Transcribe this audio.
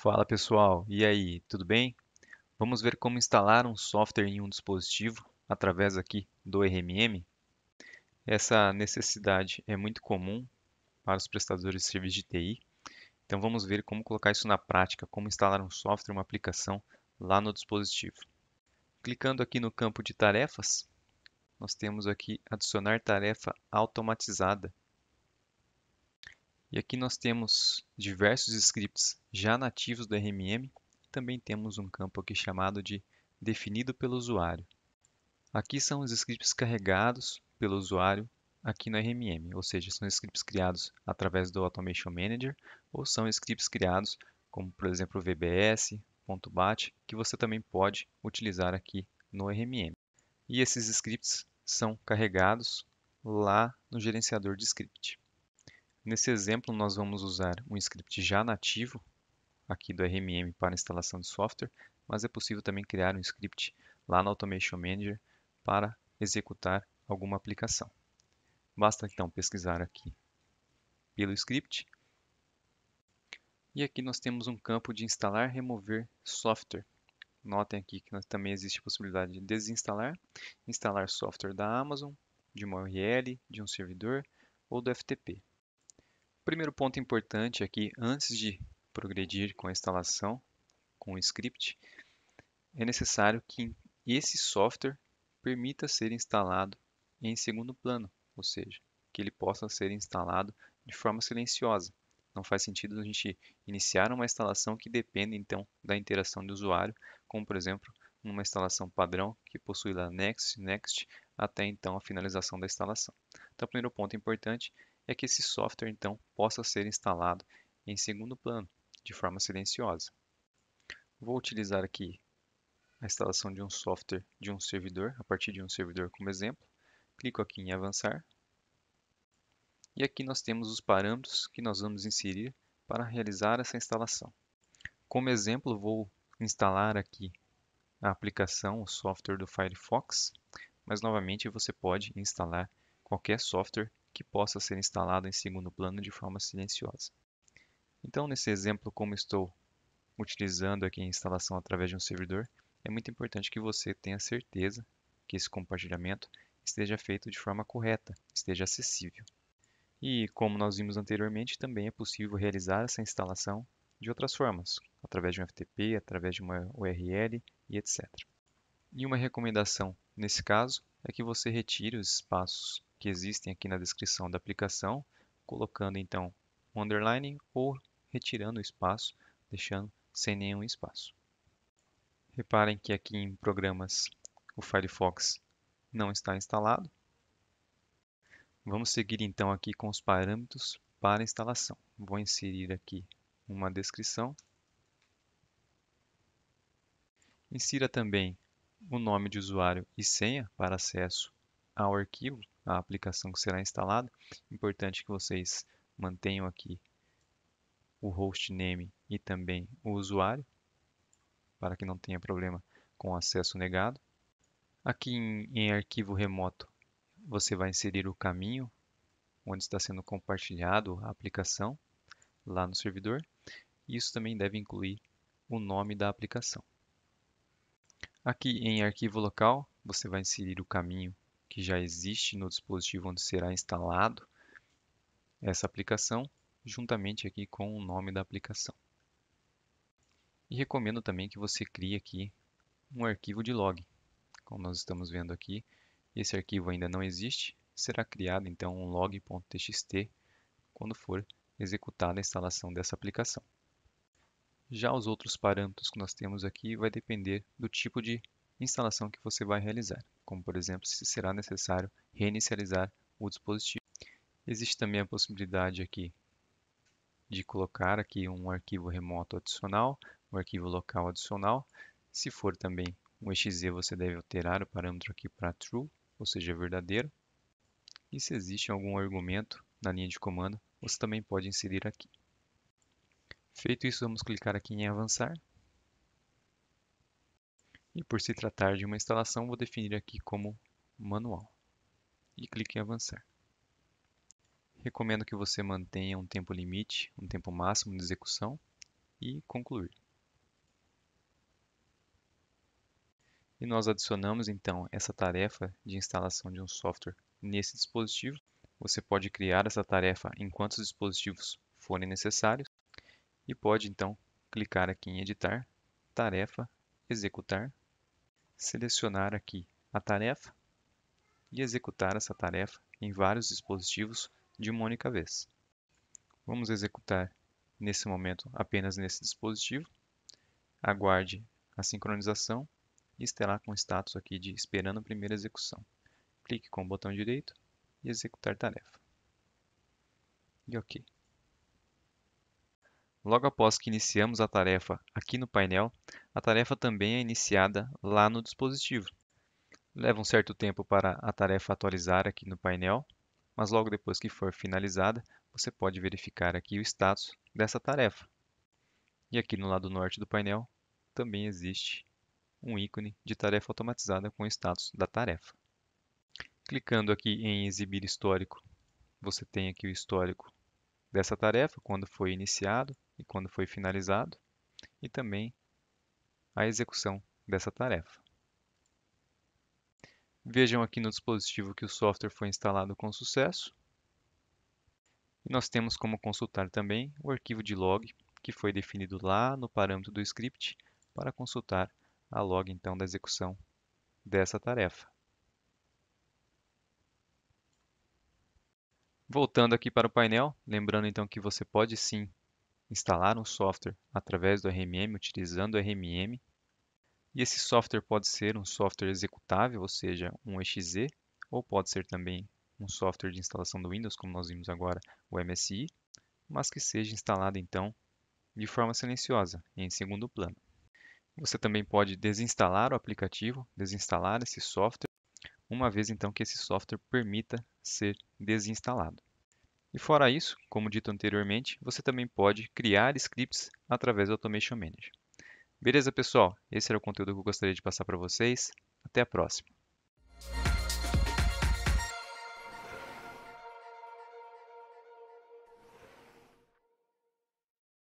Fala pessoal, e aí, tudo bem? Vamos ver como instalar um software em um dispositivo através aqui do RMM. Essa necessidade é muito comum para os prestadores de serviços de TI. Então vamos ver como colocar isso na prática, como instalar um software, uma aplicação lá no dispositivo. Clicando aqui no campo de tarefas, nós temos aqui adicionar tarefa automatizada. E aqui nós temos diversos scripts já nativos do RMM. Também temos um campo aqui chamado de definido pelo usuário. Aqui são os scripts carregados pelo usuário aqui no RMM, ou seja, são scripts criados através do Automation Manager ou são scripts criados como, por exemplo, o VBS, .bat, que você também pode utilizar aqui no RMM. E esses scripts são carregados lá no gerenciador de script. Nesse exemplo, nós vamos usar um script já nativo aqui do RMM para instalação de software, mas é possível também criar um script lá no Automation Manager para executar alguma aplicação. Basta então pesquisar aqui pelo script. E aqui nós temos um campo de instalar, remover software. Notem aqui que também existe a possibilidade de desinstalar, instalar software da Amazon, de uma URL, de um servidor ou do FTP primeiro ponto importante aqui, antes de progredir com a instalação, com o script, é necessário que esse software permita ser instalado em segundo plano, ou seja, que ele possa ser instalado de forma silenciosa. Não faz sentido a gente iniciar uma instalação que depende então da interação do usuário, como por exemplo uma instalação padrão que possui lá next, next, até então a finalização da instalação. Então, o primeiro ponto importante é que esse software então possa ser instalado em segundo plano, de forma silenciosa. Vou utilizar aqui a instalação de um software de um servidor, a partir de um servidor como exemplo. Clico aqui em avançar. E aqui nós temos os parâmetros que nós vamos inserir para realizar essa instalação. Como exemplo, vou instalar aqui a aplicação, o software do Firefox, mas novamente você pode instalar qualquer software que possa ser instalado em segundo plano de forma silenciosa. Então, nesse exemplo, como estou utilizando aqui a instalação através de um servidor, é muito importante que você tenha certeza que esse compartilhamento esteja feito de forma correta, esteja acessível. E, como nós vimos anteriormente, também é possível realizar essa instalação de outras formas, através de um FTP, através de uma URL e etc. E uma recomendação nesse caso é que você retire os espaços que existem aqui na descrição da aplicação, colocando então um underline ou retirando o espaço, deixando sem nenhum espaço. Reparem que aqui em programas o Firefox não está instalado. Vamos seguir então aqui com os parâmetros para instalação. Vou inserir aqui uma descrição. Insira também o nome de usuário e senha para acesso ao arquivo a aplicação que será instalada. Importante que vocês mantenham aqui o hostname e também o usuário, para que não tenha problema com acesso negado. Aqui em, em arquivo remoto, você vai inserir o caminho onde está sendo compartilhado a aplicação lá no servidor. Isso também deve incluir o nome da aplicação. Aqui em arquivo local, você vai inserir o caminho que já existe no dispositivo onde será instalado essa aplicação, juntamente aqui com o nome da aplicação. E recomendo também que você crie aqui um arquivo de log. Como nós estamos vendo aqui, esse arquivo ainda não existe, será criado então um log.txt quando for executada a instalação dessa aplicação. Já os outros parâmetros que nós temos aqui vai depender do tipo de instalação que você vai realizar, como por exemplo se será necessário reinicializar o dispositivo. Existe também a possibilidade aqui de colocar aqui um arquivo remoto adicional, um arquivo local adicional. Se for também um exe, você deve alterar o parâmetro aqui para true, ou seja, verdadeiro. E se existe algum argumento na linha de comando, você também pode inserir aqui. Feito isso, vamos clicar aqui em avançar e por se tratar de uma instalação, vou definir aqui como manual. E clique em avançar. Recomendo que você mantenha um tempo limite, um tempo máximo de execução e concluir. E nós adicionamos então essa tarefa de instalação de um software nesse dispositivo. Você pode criar essa tarefa enquanto os dispositivos forem necessários e pode então clicar aqui em editar, tarefa, executar selecionar aqui a tarefa e executar essa tarefa em vários dispositivos de uma única vez. Vamos executar nesse momento apenas nesse dispositivo. Aguarde a sincronização e estará com o status aqui de esperando a primeira execução. Clique com o botão direito e executar tarefa. E OK. Logo após que iniciamos a tarefa aqui no painel, a tarefa também é iniciada lá no dispositivo. Leva um certo tempo para a tarefa atualizar aqui no painel, mas logo depois que for finalizada, você pode verificar aqui o status dessa tarefa. E aqui no lado norte do painel também existe um ícone de tarefa automatizada com o status da tarefa. Clicando aqui em exibir histórico, você tem aqui o histórico dessa tarefa, quando foi iniciado, e quando foi finalizado, e também a execução dessa tarefa. Vejam aqui no dispositivo que o software foi instalado com sucesso. E nós temos como consultar também o arquivo de log que foi definido lá no parâmetro do script para consultar a log então da execução dessa tarefa. Voltando aqui para o painel, lembrando então que você pode sim instalar um software através do RMM, utilizando o RMM. E esse software pode ser um software executável, ou seja, um exe, ou pode ser também um software de instalação do Windows, como nós vimos agora, o MSI, mas que seja instalado então de forma silenciosa, em segundo plano. Você também pode desinstalar o aplicativo, desinstalar esse software, uma vez então que esse software permita ser desinstalado. E fora isso, como dito anteriormente, você também pode criar scripts através do Automation Manager. Beleza, pessoal? Esse era o conteúdo que eu gostaria de passar para vocês. Até a próxima!